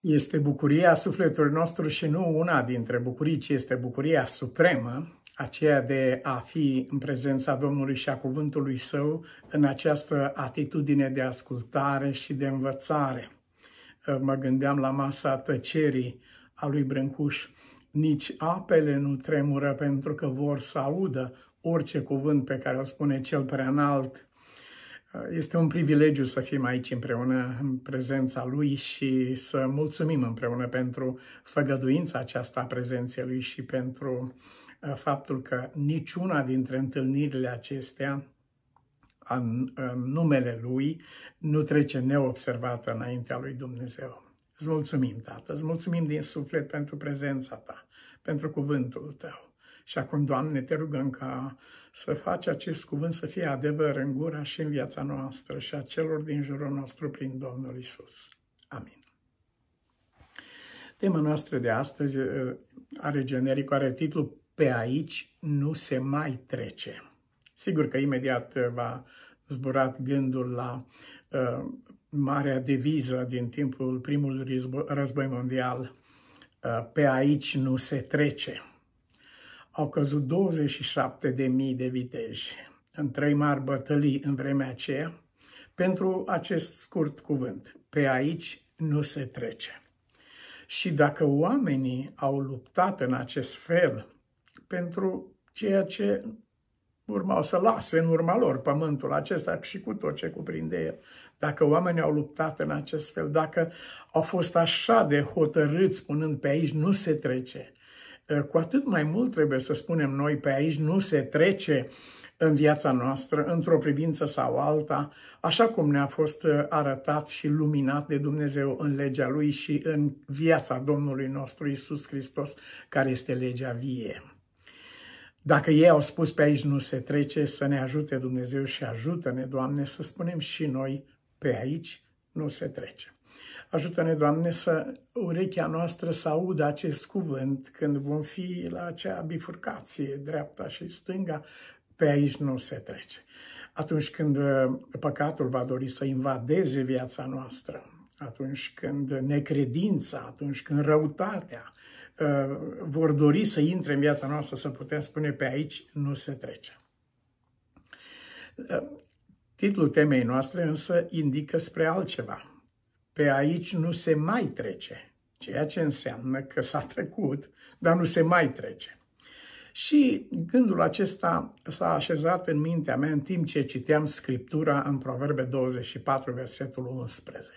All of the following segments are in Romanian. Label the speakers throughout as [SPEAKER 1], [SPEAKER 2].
[SPEAKER 1] este bucuria sufletului nostru și nu una dintre bucurii, ci este bucuria supremă, aceea de a fi în prezența Domnului și a cuvântului său în această atitudine de ascultare și de învățare. Mă gândeam la masa tăcerii a lui Brâncuș. Nici apele nu tremură pentru că vor să audă orice cuvânt pe care o spune cel prea înalt este un privilegiu să fim aici împreună, în prezența Lui și să mulțumim împreună pentru făgăduința aceasta a prezenței Lui și pentru uh, faptul că niciuna dintre întâlnirile acestea în numele Lui nu trece neobservată înaintea Lui Dumnezeu. Îți mulțumim, Tată, îți mulțumim din suflet pentru prezența Ta, pentru cuvântul Tău. Și acum, Doamne, te rugăm ca să faci acest cuvânt să fie adevăr în gura și în viața noastră și a celor din jurul nostru prin Domnul Isus. Amin. Tema noastră de astăzi uh, are generic, are titlul Pe aici nu se mai trece. Sigur că imediat uh, va zburat gândul la uh, marea deviză din timpul primului război mondial, uh, pe aici nu se trece au căzut 27.000 de viteji în trei mari bătălii în vremea aceea, pentru acest scurt cuvânt, pe aici nu se trece. Și dacă oamenii au luptat în acest fel pentru ceea ce urmau să lase în urma lor pământul acesta și cu tot ce cuprinde el, dacă oamenii au luptat în acest fel, dacă au fost așa de hotărâți spunând pe aici nu se trece, Eh, cu atât mai mult trebuie să spunem noi pe aici nu se trece în viața noastră, într-o privință sau alta, așa cum ne-a fost eh, arătat și luminat de Dumnezeu în legea Lui și în viața Domnului nostru Isus Hristos, care este legea vie. Dacă ei au spus pe aici nu se trece, să ne ajute Dumnezeu și ajută-ne, Doamne, să spunem și noi pe aici nu se trece. Ajută-ne, Doamne, să urechea noastră să audă acest cuvânt când vom fi la acea bifurcație, dreapta și stânga, pe aici nu se trece. Atunci când uh, păcatul va dori să invadeze viața noastră, atunci când necredința, atunci când răutatea uh, vor dori să intre în viața noastră, să putem spune pe aici nu se trece. Uh, titlul temei noastre însă indică spre altceva pe aici nu se mai trece, ceea ce înseamnă că s-a trecut, dar nu se mai trece. Și gândul acesta s-a așezat în mintea mea în timp ce citeam Scriptura în Proverbe 24, versetul 11.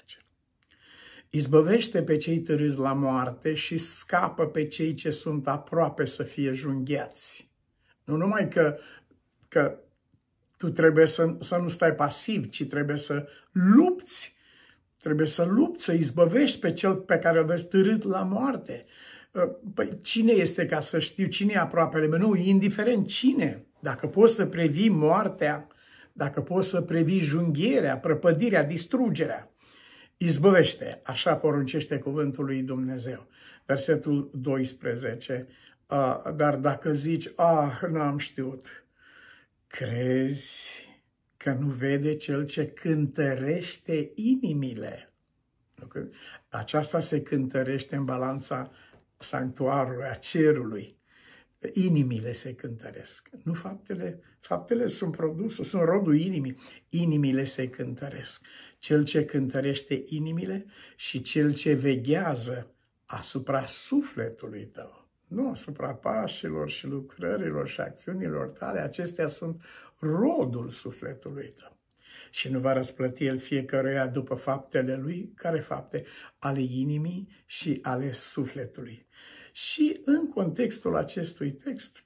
[SPEAKER 1] Izbăvește pe cei târâți la moarte și scapă pe cei ce sunt aproape să fie jungheați. Nu numai că, că tu trebuie să, să nu stai pasiv, ci trebuie să lupți Trebuie să lupți, să izbăvești pe cel pe care îl vezi târât la moarte. Uh, păi cine este ca să știu cine e aproapele meu? Nu, indiferent cine. Dacă poți să previi moartea, dacă poți să previi junghierea, prăpădirea, distrugerea, izbăvește, așa poruncește cuvântul lui Dumnezeu. Versetul 12. Uh, dar dacă zici, ah, n-am știut, crezi că nu vede cel ce cântărește inimile. Aceasta se cântărește în balanța sanctuarului, a cerului. Inimile se cântăresc, nu faptele. Faptele sunt produsul, sunt rodul inimii. Inimile se cântăresc. Cel ce cântărește inimile și cel ce veghează asupra sufletului tău. Nu, asupra pașilor și lucrărilor și acțiunilor tale, acestea sunt rodul sufletului tău. Și nu va răsplăti el fiecăruia după faptele lui, care fapte? Ale inimii și ale sufletului. Și în contextul acestui text,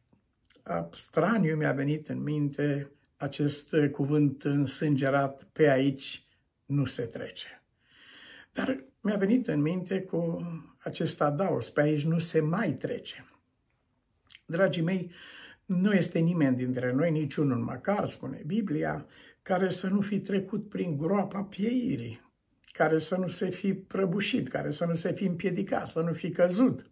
[SPEAKER 1] straniu mi-a venit în minte acest cuvânt însângerat, pe aici nu se trece. Dar mi-a venit în minte cu acest adaos, pe aici nu se mai trece. Dragii mei, nu este nimeni dintre noi, niciunul măcar, spune Biblia, care să nu fi trecut prin groapa pieirii, care să nu se fi prăbușit, care să nu se fi împiedicat, să nu fi căzut.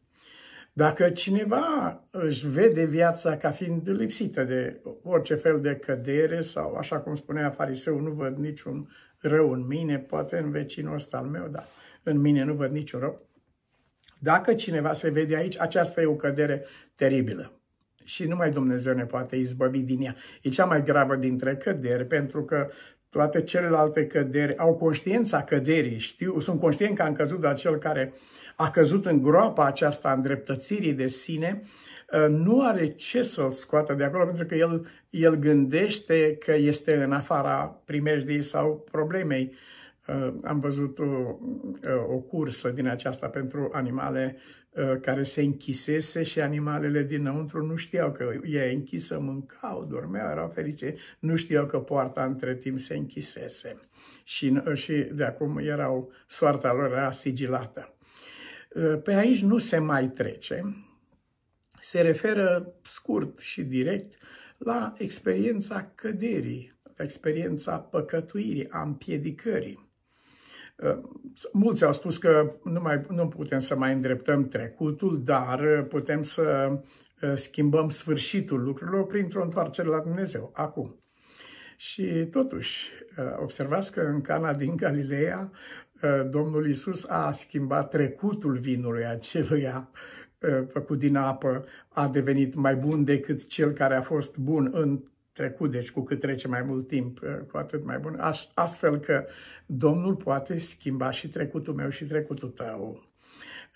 [SPEAKER 1] Dacă cineva își vede viața ca fiind lipsită de orice fel de cădere sau, așa cum spunea fariseu, nu văd niciun rău în mine, poate în vecinul ăsta al meu, dar în mine nu văd niciun rău. Dacă cineva se vede aici, aceasta e o cădere teribilă. Și numai Dumnezeu ne poate izbăvi din ea. E cea mai gravă dintre căderi, pentru că toate celelalte căderi au conștiința căderii, știu, sunt conștient că am căzut, dar cel care a căzut în groapa aceasta a îndreptățirii de sine, uh, Ă, nu are ce să-l scoată de acolo pentru că el, el gândește că este în afara primejdii sau problemei. Ă, am văzut o, ă, o cursă din aceasta pentru animale care se închisese și animalele dinăuntru nu știau că e închisă, mâncau, dormeau, erau ferice, nu știau că poarta între timp se închisese și, și de acum erau, soarta lor era sigilată. Pe aici nu se mai trece, se referă scurt și direct la experiența căderii, experiența păcătuirii, a împiedicării. Ă, mulți au spus că nu, mai, nu putem să mai îndreptăm trecutul, dar putem să ă, schimbăm sfârșitul lucrurilor printr-o întoarcere la Dumnezeu, acum. Și totuși, ă, observați că în Cana din Galileea, Domnul Isus a schimbat trecutul vinului aceluia făcut din apă a devenit mai bun decât cel care a fost bun în trecut, deci cu cât trece mai mult timp, cu atât mai bun. Astfel că Domnul poate schimba și trecutul meu și trecutul tău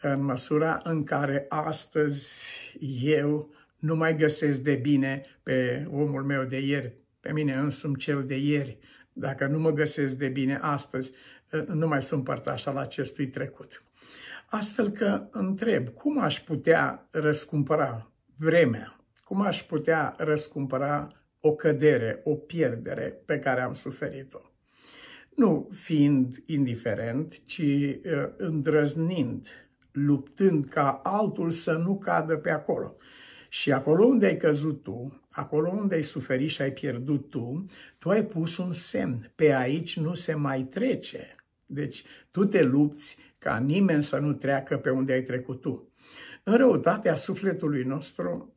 [SPEAKER 1] în măsura în care astăzi eu nu mai găsesc de bine pe omul meu de ieri, pe mine însumi cel de ieri. Dacă nu mă găsesc de bine astăzi, nu mai sunt părtaș al acestui trecut. Astfel că întreb, cum aș putea răscumpăra vremea? Cum aș putea răscumpăra o cădere, o pierdere pe care am suferit-o? Nu fiind indiferent, ci îndrăznind, luptând ca altul să nu cadă pe acolo. Și acolo unde ai căzut tu, acolo unde ai suferit și ai pierdut tu, tu ai pus un semn. Pe aici nu se mai trece. Deci tu te lupți ca nimeni să nu treacă pe unde ai trecut tu. În răutatea sufletului nostru,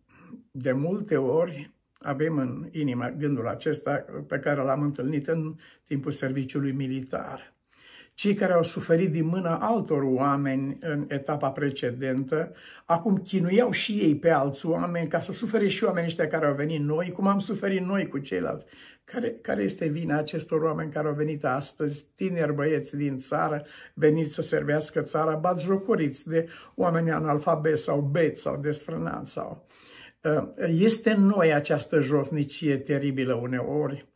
[SPEAKER 1] de multe ori avem în inimă gândul acesta pe care l-am întâlnit în timpul serviciului militar cei care au suferit din mâna altor oameni în etapa precedentă, acum chinuiau și ei pe alți oameni ca să sufere și oamenii ăștia care au venit noi, cum am suferit noi cu ceilalți. Care, care este vina acestor oameni care au venit astăzi, tineri băieți din țară, veniți să servească țara, bați jocuriți de oameni analfabet sau beți sau desfrânați sau... Ă, este în noi această josnicie teribilă uneori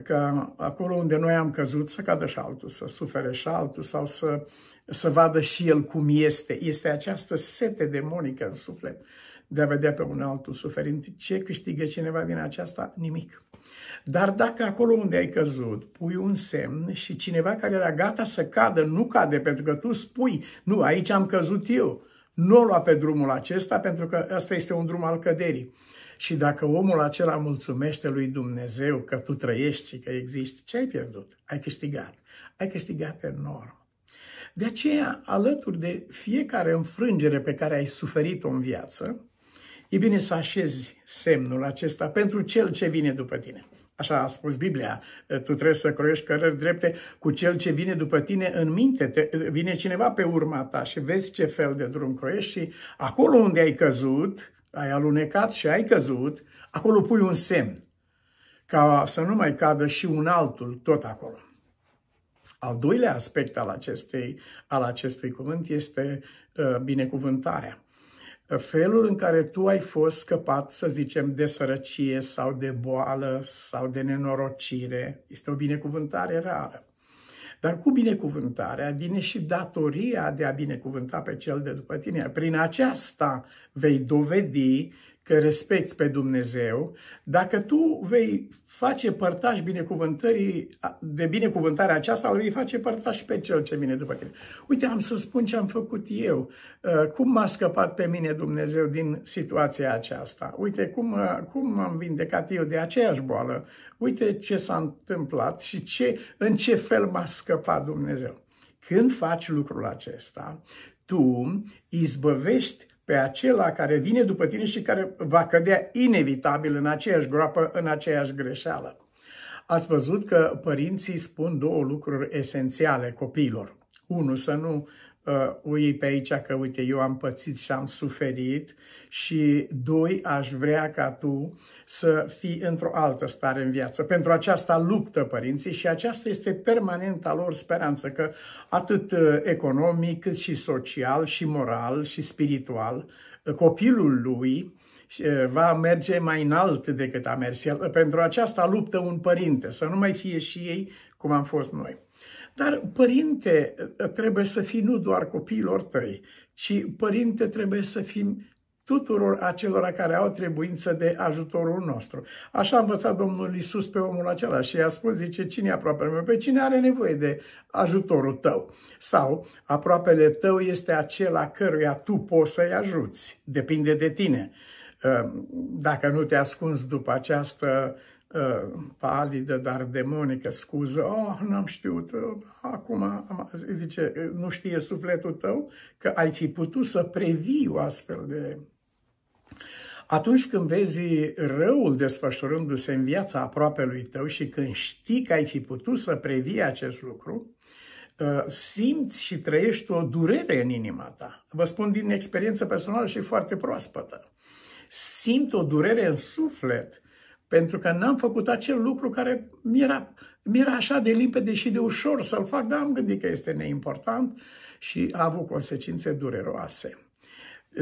[SPEAKER 1] că acolo unde noi am căzut să cadă și altul, să sufere și altul sau să, să vadă și el cum este. Este această sete demonică în suflet de a vedea pe un altul suferind. Ce câștigă cineva din aceasta? Nimic. Dar dacă acolo unde ai căzut pui un semn și cineva care era gata să cadă nu cade pentru că tu spui, nu, aici am căzut eu, nu o lua pe drumul acesta pentru că ăsta este un drum al căderii. Și dacă omul acela mulțumește lui Dumnezeu că tu trăiești și că existi, ce ai pierdut? Ai câștigat. Ai câștigat enorm. De aceea, alături de fiecare înfrângere pe care ai suferit-o în viață, e bine să așezi semnul acesta pentru cel ce vine după tine. Așa a spus Biblia, tu trebuie să croiești cărări drepte cu cel ce vine după tine în minte, te, vine cineva pe urma ta și vezi ce fel de drum croiești și acolo unde ai căzut, ai alunecat și ai căzut, acolo pui un semn, ca să nu mai cadă și un altul tot acolo. Al doilea aspect al, acestei, al acestui cuvânt este uh, binecuvântarea. Felul în care tu ai fost scăpat, să zicem, de sărăcie sau de boală sau de nenorocire, este o binecuvântare rară. Dar cu binecuvântarea vine și datoria de a binecuvânta pe cel de după tine. Prin aceasta vei dovedi că respecti pe Dumnezeu, dacă tu vei face părtaș binecuvântării, de binecuvântarea aceasta, îl vei face părtaș pe cel ce vine după tine. Uite, am să spun ce am făcut eu, uh, cum m-a scăpat pe mine Dumnezeu din situația aceasta. Uite cum, uh, cum m-am vindecat eu de aceeași boală. Uite ce s-a întâmplat și ce, în ce fel m-a scăpat Dumnezeu. Când faci lucrul acesta, tu izbăvești pe acela care vine după tine și care va cădea inevitabil în aceeași groapă, în aceeași greșeală. Ați văzut că părinții spun două lucruri esențiale copiilor. Unul, să nu uh, uh, uii pe aici că, uite, eu am pățit și am suferit și, doi, aș vrea ca tu să fii într-o altă stare în viață. Pentru aceasta luptă părinții și aceasta este permanenta lor speranță că atât uh, economic cât și social și moral și spiritual, uh, copilul lui uh, va merge mai înalt decât a mers el. Pentru aceasta luptă un părinte, să nu mai fie și ei cum am fost noi. Dar, părinte, ă, trebuie să fii nu doar copiilor tăi, ci părinte trebuie să fim tuturor acelora care au trebuință de ajutorul nostru. Așa a învățat Domnul Isus pe omul acela și i-a spus, zice, cine e aproapele meu? Pe cine are nevoie de ajutorul tău? Sau, aproapele tău este acela căruia tu poți să-i ajuți. Depinde de tine. Ă, dacă nu te ascunzi după această uh, Uh, palidă, dar demonică, scuză, oh, n-am știut, uh, acum, am, zice, nu știe sufletul tău că ai fi putut să previi o astfel de... Atunci când vezi răul desfășurându-se în viața lui tău și când știi că ai fi putut să previi acest lucru, uh, simți și trăiești o durere în inima ta. Vă spun din experiență personală și foarte proaspătă. Simt o durere în suflet pentru că n-am făcut acel lucru care mi era, mi era așa de limpede și de ușor să-l fac, dar am gândit că este neimportant și a avut consecințe dureroase.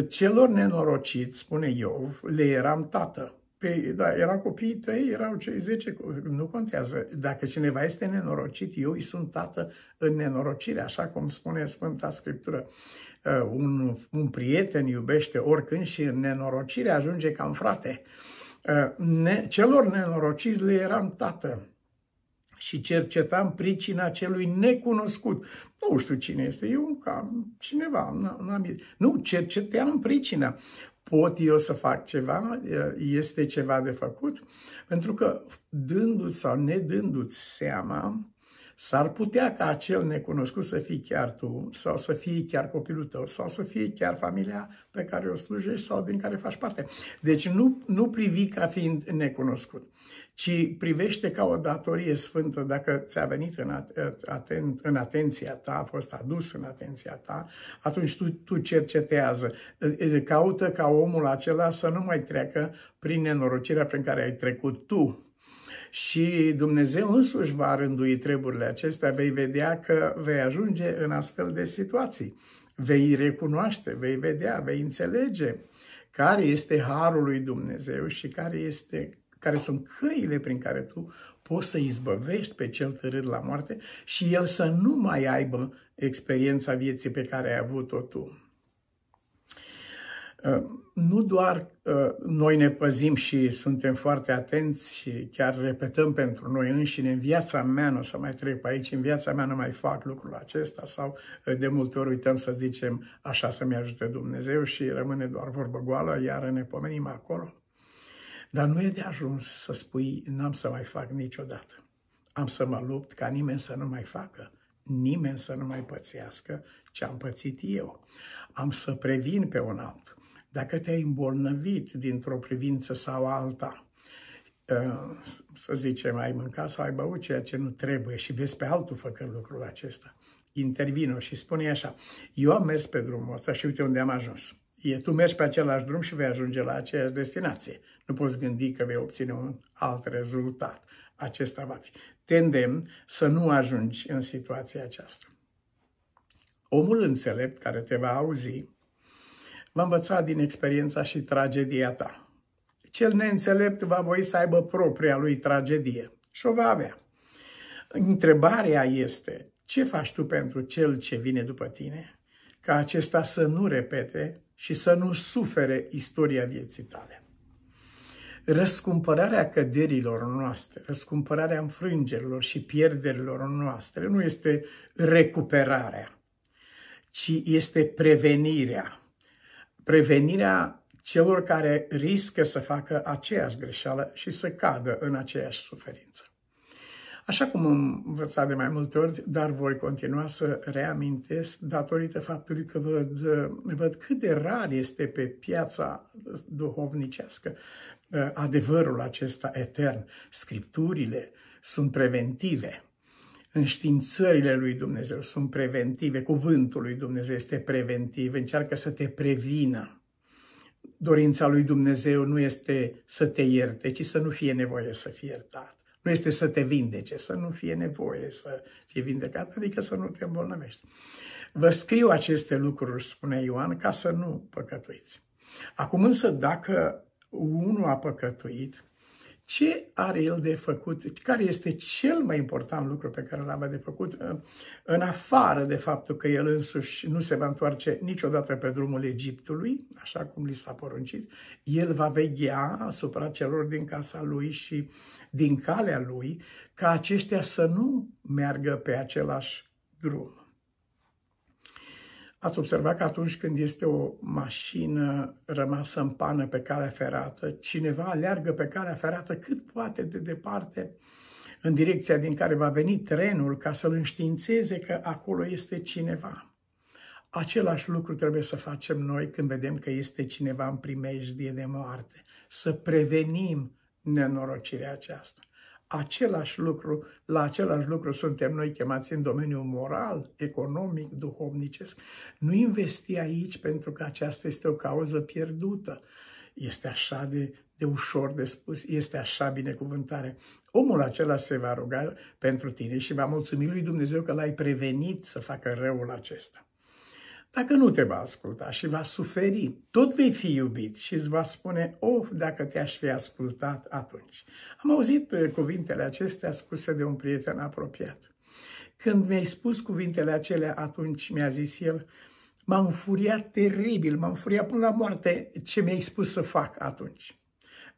[SPEAKER 1] Celor nenorociți, spune eu, le eram tată. Pe, păi, da, erau copiii tăi, erau cei 10, nu contează. Dacă cineva este nenorocit, eu îi sunt tată în nenorocire, așa cum spune Sfânta Scriptură. Uh, un, un prieten iubește oricând și în nenorocire ajunge ca un frate. Uh, Ă, ne, celor nenorociți le eram tată și cercetam pricina celui necunoscut. Nu știu cine este, eu un cam, cineva, n-am Nu, cerceteam pricina. Pot eu să fac ceva? Ă, este ceva de făcut? Pentru că dându-ți sau nedându-ți seama, S-ar putea ca acel necunoscut să fii chiar tu, sau să fie chiar copilul tău, sau să fie chiar familia pe care o slujești sau din care faci parte. Deci nu, nu privi ca fiind necunoscut, ci privește ca o datorie sfântă dacă ți-a venit în, eh, aten, în atenția ta, a fost adus în atenția ta, atunci tu, tu cercetează, eh, eh, caută ca omul acela să nu mai treacă prin nenorocirea prin care ai trecut tu și Dumnezeu însuși va rândui treburile acestea, vei vedea că vei ajunge în astfel de situații. Vei recunoaște, vei vedea, vei înțelege care este harul lui Dumnezeu și care, este, care sunt căile prin care tu poți să izbăvești pe cel târât la moarte și el să nu mai aibă experiența vieții pe care ai avut-o tu. Ă, nu doar ă, noi ne păzim și suntem foarte atenți și chiar repetăm pentru noi înșine în viața mea, nu o să mai trec pe aici, în viața mea nu mai fac lucrul acesta sau ă, de multe ori uităm să zicem așa să-mi ajute Dumnezeu și rămâne doar vorbă goală, iar ne pomenim acolo. Dar nu e de ajuns să spui n-am să mai fac niciodată. Am să mă lupt ca nimeni să nu mai facă nimeni să nu mai pățească ce am pățit eu. Am să previn pe un altul dacă te-ai îmbolnăvit dintr-o privință sau alta, uh, să zicem, ai mâncat sau ai băut ceea ce nu trebuie și vezi pe altul făcând lucrul acesta, intervino și spune așa, eu am mers pe drumul ăsta și uite unde am ajuns. E, tu mergi pe același drum și vei ajunge la aceeași destinație. Nu poți gândi că vei obține un alt rezultat. Acesta va fi. Tendem să nu ajungi în situația aceasta. Omul înțelept care te va auzi va învăța din experiența și tragedia ta. Cel neînțelept va voi să aibă propria lui tragedie și o va avea. Întrebarea este, ce faci tu pentru cel ce vine după tine, ca acesta să nu repete și să nu sufere istoria vieții tale? Răscumpărarea căderilor noastre, răscumpărarea înfrângerilor și pierderilor noastre nu este recuperarea, ci este prevenirea prevenirea celor care riscă să facă aceeași greșeală și să cadă în aceeași suferință. Așa cum am învățat de mai multe ori, dar voi continua să reamintesc datorită faptului că văd, văd cât de rar este pe piața duhovnicească uh, adevărul acesta etern. Scripturile sunt preventive înștiințările lui Dumnezeu sunt preventive, cuvântul lui Dumnezeu este preventiv, încearcă să te prevină. Dorința lui Dumnezeu nu este să te ierte, ci să nu fie nevoie să fie iertat. Nu este să te vindece, să nu fie nevoie să fie vindecat, adică să nu te îmbolnăvești. Vă scriu aceste lucruri, spune Ioan, ca să nu păcătuiți. Acum însă, dacă unul a păcătuit, ce are el de făcut, deci, care este cel mai important lucru pe care l am de făcut, uh, în afară de faptul că el însuși nu se va întoarce niciodată pe drumul Egiptului, așa cum li s-a poruncit, el va veghea asupra celor din casa lui și din calea lui, ca aceștia să nu meargă pe același drum. Ați observat că atunci când este o mașină rămasă în pană pe calea ferată, cineva aleargă pe calea ferată cât poate de departe în direcția din care va veni trenul ca să-l înștiințeze că acolo este cineva. Același lucru trebuie să facem noi când vedem că este cineva în primejdie de moarte. Să prevenim nenorocirea aceasta același lucru, la același lucru suntem noi chemați în domeniul moral, economic, duhovnicesc. Nu investi aici pentru că aceasta este o cauză pierdută. Este așa de, de ușor de spus, este așa binecuvântare. Omul acela se va ruga pentru tine și va mulțumi lui Dumnezeu că l-ai prevenit să facă răul acesta. Dacă nu te va asculta și va suferi, tot vei fi iubit și îți va spune, oh, dacă te-aș fi ascultat atunci. Am auzit uh, cuvintele acestea spuse de un prieten apropiat. Când mi-ai spus cuvintele acelea, atunci mi-a zis el, m-am furiat teribil, m-am furiat până la moarte ce mi-ai spus să fac atunci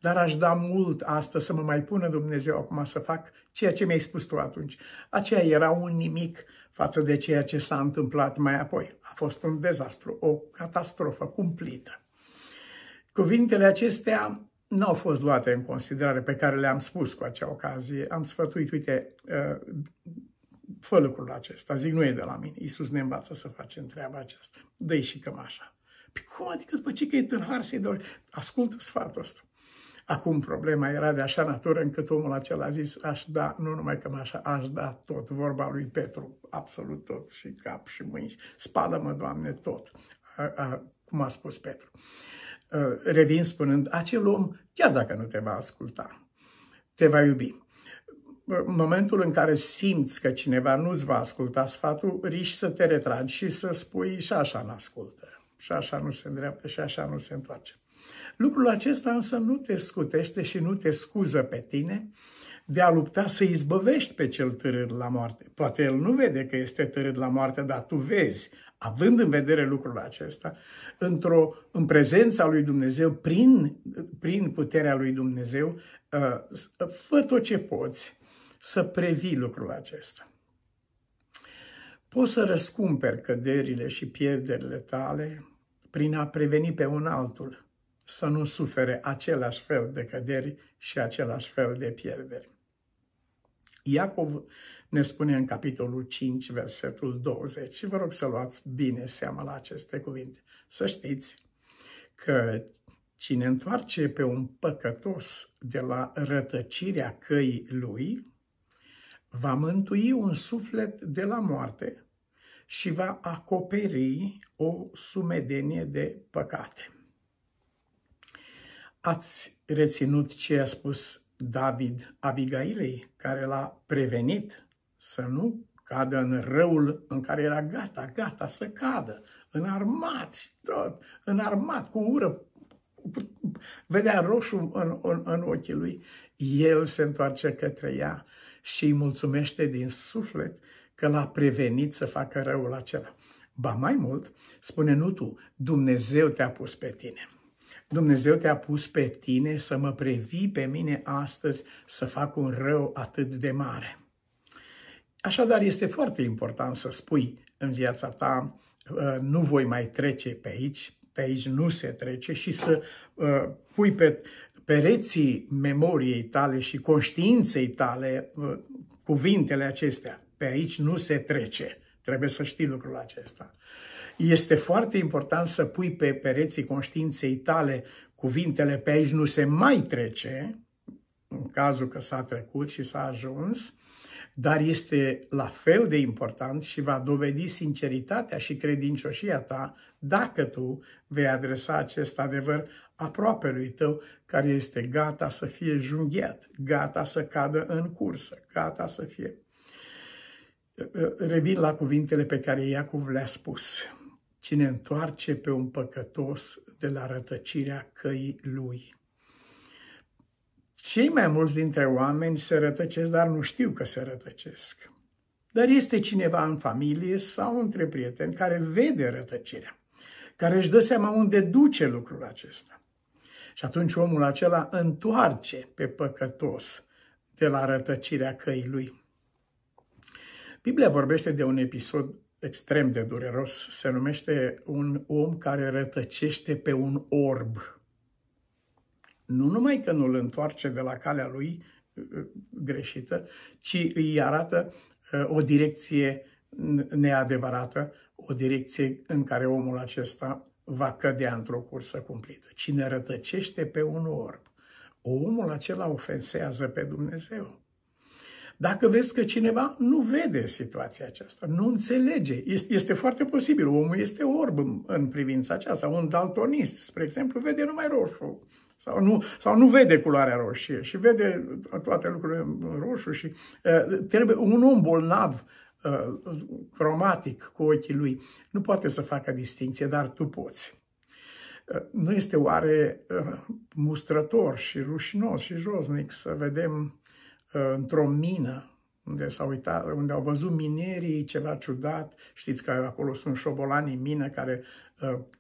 [SPEAKER 1] dar aș da mult asta să mă mai pună Dumnezeu acum să fac ceea ce mi-ai spus tu atunci. Aceea era un nimic față de ceea ce s-a întâmplat mai apoi. A fost un dezastru, o catastrofă cumplită. Cuvintele acestea nu au fost luate în considerare pe care le-am spus cu acea ocazie. Am sfătuit, uite, uh, fă lucrul acesta, zic nu e de la mine. Iisus ne învață să facem treaba aceasta. Dă-i și cămașa. Păi cum adică după ce că e tâlhar să-i Ascultă sfatul ăsta. Acum problema era de așa natură încât omul acela a zis, aș da, nu numai că așa, aș da tot, vorba lui Petru, absolut tot, și cap și mâini, spală-mă, Doamne, tot, a, a, cum a spus Petru. A, revin spunând, acel om, chiar dacă nu te va asculta, te va iubi. În momentul în care simți că cineva nu-ți va asculta sfatul, riști să te retragi și să spui și așa nu ascultă, și așa nu se îndreaptă, și așa nu se întoarce. Lucrul acesta însă nu te scutește și nu te scuză pe tine de a lupta să izbăvești pe cel târât la moarte. Poate el nu vede că este târât la moarte, dar tu vezi, având în vedere lucrul acesta, într-o, în prezența lui Dumnezeu, prin, prin puterea lui Dumnezeu, uh, fă tot ce poți să previi lucrul acesta. Poți să răscumperi căderile și pierderile tale prin a preveni pe un altul să nu sufere același fel de căderi și același fel de pierderi. Iacov ne spune în capitolul 5, versetul 20, și vă rog să luați bine seama la aceste cuvinte. Să știți că cine întoarce pe un păcătos de la rătăcirea căii lui, va mântui un suflet de la moarte și va acoperi o sumedenie de păcate. Ați reținut ce a spus David Abigailei, care l-a prevenit să nu cadă în răul în care era gata, gata să cadă, înarmat și tot, înarmat cu ură, vedea roșu în, în, în ochii lui, el se întoarce către ea și îi mulțumește din suflet că l-a prevenit să facă răul acela. Ba mai mult, spune nu tu, Dumnezeu te-a pus pe tine. Dumnezeu te-a pus pe tine să mă previi pe mine astăzi să fac un rău atât de mare. Așadar, este foarte important să spui în viața ta, ă, nu voi mai trece pe aici, pe aici nu se trece și să ă, pui pe pereții memoriei tale și conștiinței tale ă, cuvintele acestea. Pe aici nu se trece. Trebuie să știi lucrul acesta. Este foarte important să pui pe pereții conștiinței tale cuvintele pe aici nu se mai trece, în cazul că s-a trecut și s-a ajuns, dar este la fel de important și va dovedi sinceritatea și credincioșia ta dacă tu vei adresa acest adevăr lui tău care este gata să fie junghiat, gata să cadă în cursă, gata să fie Revin la cuvintele pe care Iacov le-a spus. Cine întoarce pe un păcătos de la rătăcirea căii lui. Cei mai mulți dintre oameni se rătăcesc, dar nu știu că se rătăcesc. Dar este cineva în familie sau între prieteni care vede rătăcirea, care își dă seama unde duce lucrul acesta. Și atunci omul acela întoarce pe păcătos de la rătăcirea căii lui. Biblia vorbește de un episod extrem de dureros, se numește un om care rătăcește pe un orb. Nu numai că nu-l întoarce de la calea lui uh, uh, greșită, ci îi arată uh, o direcție neadevărată, o direcție în care omul acesta va cădea într-o cursă cumplită. Cine rătăcește pe un orb, omul acela ofensează pe Dumnezeu. Dacă vezi că cineva nu vede situația aceasta, nu înțelege, este, este foarte posibil, omul este orb în, privința aceasta, un daltonist, spre exemplu, vede numai roșu. Sau nu, sau nu vede culoarea roșie și vede toate lucrurile roșu și uh, trebuie un om bolnav uh, cromatic cu ochii lui nu poate să facă distinție, dar tu poți eh, nu este oare mustrător și rușinos și josnic să vedem Uh, într-o mină unde, s-au uitat, unde au văzut minerii ceva ciudat. Știți că acolo sunt șobolanii mină care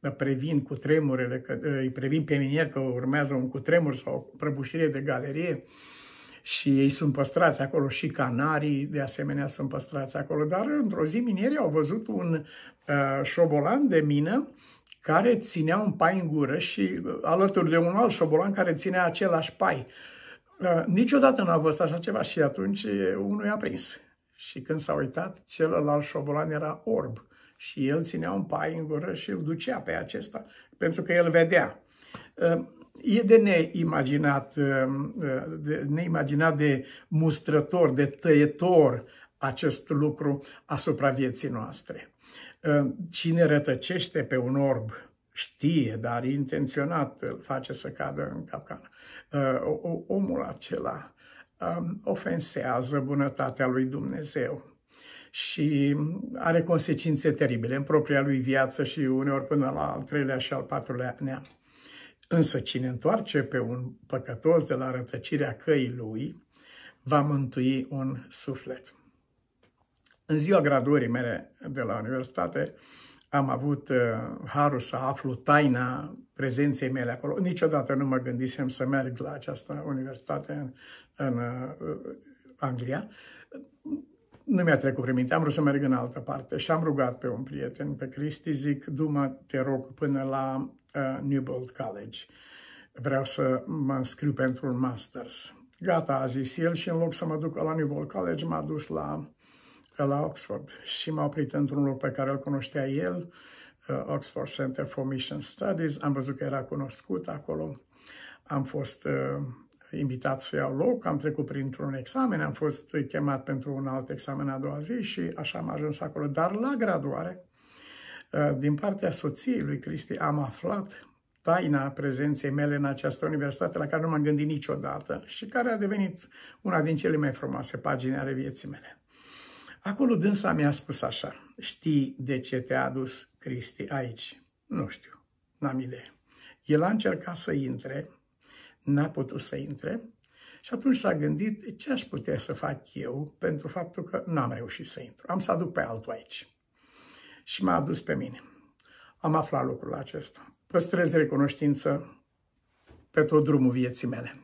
[SPEAKER 1] uh, previn cu tremurele, că, uh, îi previn pe minieri că urmează un cutremur sau o prăbușire de galerie și ei sunt păstrați acolo și canarii de asemenea sunt păstrați acolo. Dar într-o zi minerii au văzut un uh, șobolan de mină care ținea un pai în gură și uh, alături de un alt șobolan care ținea același pai. Uh, Ă, niciodată n-a văzut așa ceva și atunci unul i-a prins. Și când s-a uitat, celălalt șobolan era orb și el ținea un pai în gură și îl ducea pe acesta, pentru că el vedea. Ă, e de neimaginat, ă, de, neimaginat de mustrător, de tăietor acest lucru asupra vieții noastre. Cine rătăcește pe un orb știe, dar intenționat îl face să cadă în capcană. Uh, omul acela um, ofensează bunătatea lui Dumnezeu și are consecințe teribile în propria lui viață și uneori până la al treilea și al patrulea neam. Însă cine întoarce pe un păcătos de la rătăcirea căii lui, va mântui un suflet. În ziua graduării mele de la universitate, am avut uh, harul să aflu taina prezenței mele acolo. Niciodată nu mă gândisem să merg la această universitate în, în uh, Anglia. Nu mi-a trecut prin minte, am vrut să merg în altă parte și am rugat pe un prieten, pe Cristi, zic, du te rog, până la uh, Newbold College. Vreau să mă înscriu pentru un master's. Gata, a zis el și în loc să mă duc la Newbold College, m-a dus la la Oxford și m-a oprit într-un loc pe care îl cunoștea el, uh, Oxford Center for Mission Studies, am văzut că era cunoscut acolo, am fost uh, invitat să iau loc, am trecut printr-un examen, am fost chemat pentru un alt examen a doua zi și așa am ajuns acolo. Dar la graduare, uh, din partea soției lui Cristi, am aflat taina prezenței mele în această universitate la care nu m-am gândit niciodată și care a devenit una din cele mai frumoase pagini ale vieții mele. Acolo dânsa mi-a spus așa, știi de ce te-a adus Cristi aici? Nu știu, n-am idee. El a încercat să intre, n-a putut să intre și atunci s-a gândit ce aș putea să fac eu pentru faptul că n-am reușit să intru. Am să aduc pe altul aici. Și m-a adus pe mine. Am aflat lucrul acesta. Păstrez recunoștință pe tot drumul vieții mele.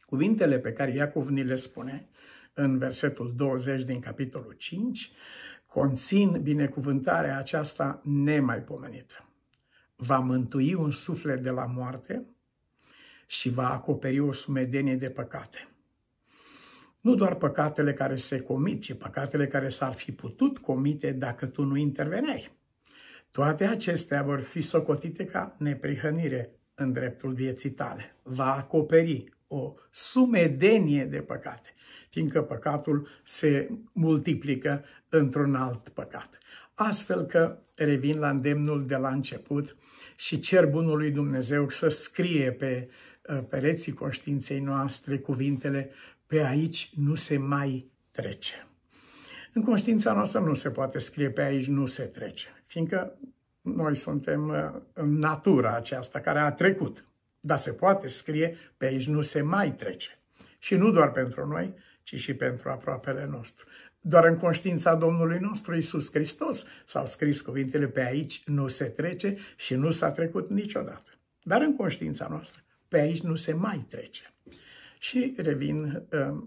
[SPEAKER 1] Cuvintele pe care Iacov ni le spune în versetul 20 din capitolul 5, conțin binecuvântarea aceasta nemaipomenită. Va mântui un suflet de la moarte și va acoperi o sumedenie de păcate. Nu doar păcatele care se comit, ci păcatele care s-ar fi putut comite dacă tu nu interveneai. Toate acestea vor fi socotite ca neprihănire în dreptul vieții tale. Va acoperi o sumedenie de păcate, fiindcă păcatul se multiplică într-un alt păcat. Astfel că revin la îndemnul de la început și cer bunului Dumnezeu să scrie pe uh, pereții conștiinței noastre cuvintele pe aici nu se mai trece. În conștiința noastră nu se poate scrie pe aici nu se trece, fiindcă noi suntem uh, în natura aceasta care a trecut. Dar se poate scrie, pe aici nu se mai trece. Și nu doar pentru noi, ci și pentru aproapele nostru. Doar în conștiința Domnului nostru Isus Hristos s-au scris cuvintele pe aici nu se trece și nu s-a trecut niciodată. Dar în conștiința noastră, pe aici nu se mai trece. Și revin uh, uh,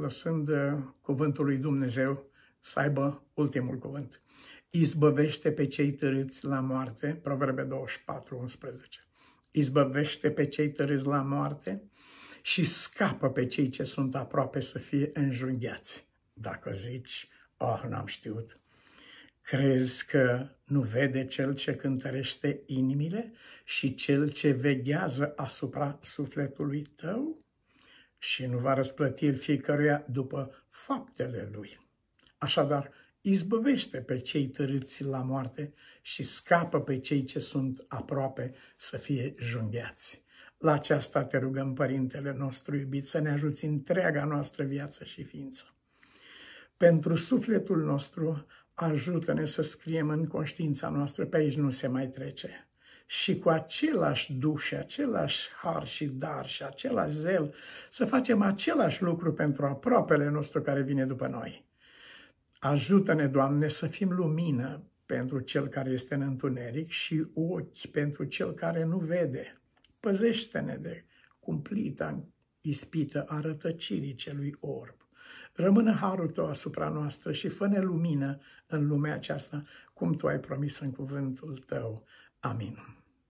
[SPEAKER 1] lăsând uh, cuvântul lui Dumnezeu să aibă ultimul cuvânt. Izbăvește pe cei târâți la moarte, Proverbe 24, 11 izbăvește pe cei tărâți la moarte și scapă pe cei ce sunt aproape să fie înjunghiați. Dacă zici, oh, n-am știut, crezi că nu vede cel ce cântărește inimile și cel ce veghează asupra sufletului tău? Și nu va răsplăti fiecăruia după faptele lui. Așadar, izbăvește pe cei târâți la moarte și scapă pe cei ce sunt aproape să fie jungheați. La aceasta te rugăm, Părintele nostru iubit, să ne ajuți întreaga noastră viață și ființă. Pentru sufletul nostru, ajută-ne să scriem în conștiința noastră, pe aici nu se mai trece. Și cu același duș, și același har și dar și același zel, să facem același lucru pentru aproapele nostru care vine după noi. Ajută-ne, Doamne, să fim lumină pentru cel care este în întuneric și ochi pentru cel care nu vede. Păzește-ne de cumplita ispită a rătăcirii celui orb. Rămână harul tău asupra noastră și fă-ne lumină în lumea aceasta, cum tu ai promis în cuvântul tău. Amin.